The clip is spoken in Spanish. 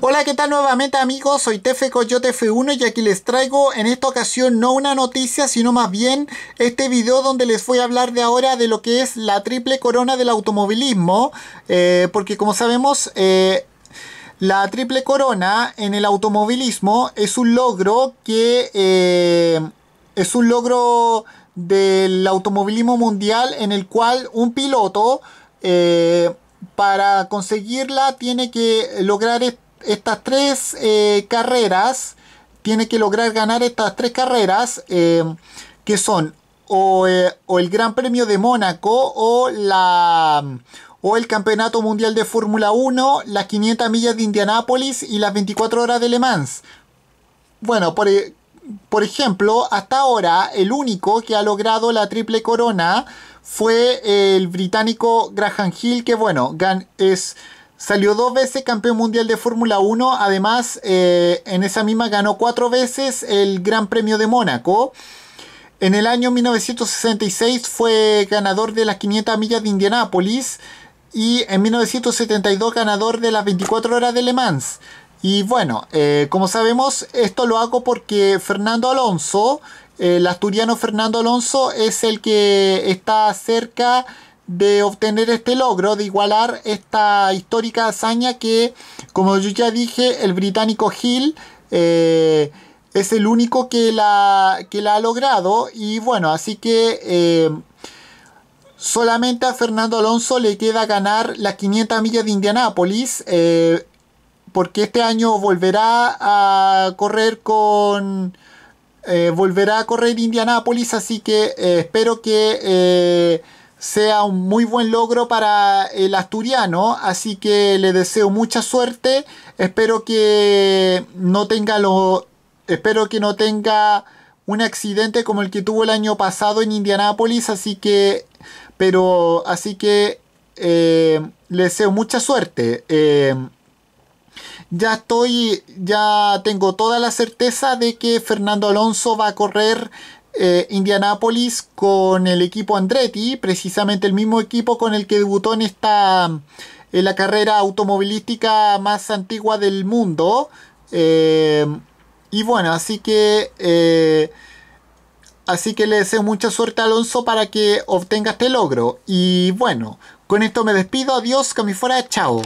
Hola, ¿qué tal nuevamente amigos? Soy Tefe Coyote F1 y aquí les traigo en esta ocasión no una noticia, sino más bien este video donde les voy a hablar de ahora de lo que es la triple corona del automovilismo, eh, porque como sabemos... Eh, la triple corona en el automovilismo es un logro que eh, es un logro del automovilismo mundial en el cual un piloto para conseguirla tiene que lograr estas tres eh, carreras, tiene que lograr ganar estas tres carreras, eh, que son eh, o, el Gran Premio de Mónaco o, la, o el Campeonato Mundial de Fórmula 1, las 500 millas de Indianápolis y las 24 horas de Le Mans. Bueno, por, por ejemplo, hasta ahora el único que ha logrado la triple corona fue el británico Graham Hill, que bueno, es Salió dos veces campeón mundial de Fórmula 1. Además, eh, en esa misma ganó cuatro veces el Gran Premio de Mónaco. En el año 1966 fue ganador de las 500 millas de Indianápolis y en 1972 ganador de las 24 horas de Le Mans. Y bueno, eh, como sabemos, esto lo hago porque Fernando Alonso, el asturiano Fernando Alonso, es el que está cerca de obtener este logro, de igualar esta histórica hazaña que, como yo ya dije, el británico Hill eh, es el único que la, que la ha logrado. Y bueno, así que eh, solamente a Fernando Alonso le queda ganar las 500 millas de Indianápolis, eh, porque este año volverá a correr con... volverá a correr Indianápolis, así que espero que sea un muy buen logro para el asturiano, así que le deseo mucha suerte, espero que no tenga lo, espero que no tenga un accidente como el que tuvo el año pasado en Indianápolis, así que, pero, así que eh, le deseo mucha suerte. Eh, ya estoy, ya tengo toda la certeza de que Fernando Alonso va a correr eh, Indianápolis con el equipo Andretti, precisamente el mismo equipo con el que debutó en esta la carrera automovilística más antigua del mundo. Eh, y bueno, así que eh, así que le deseo mucha suerte a Alonso para que obtenga este logro. Y bueno, con esto me despido, adiós, que chao.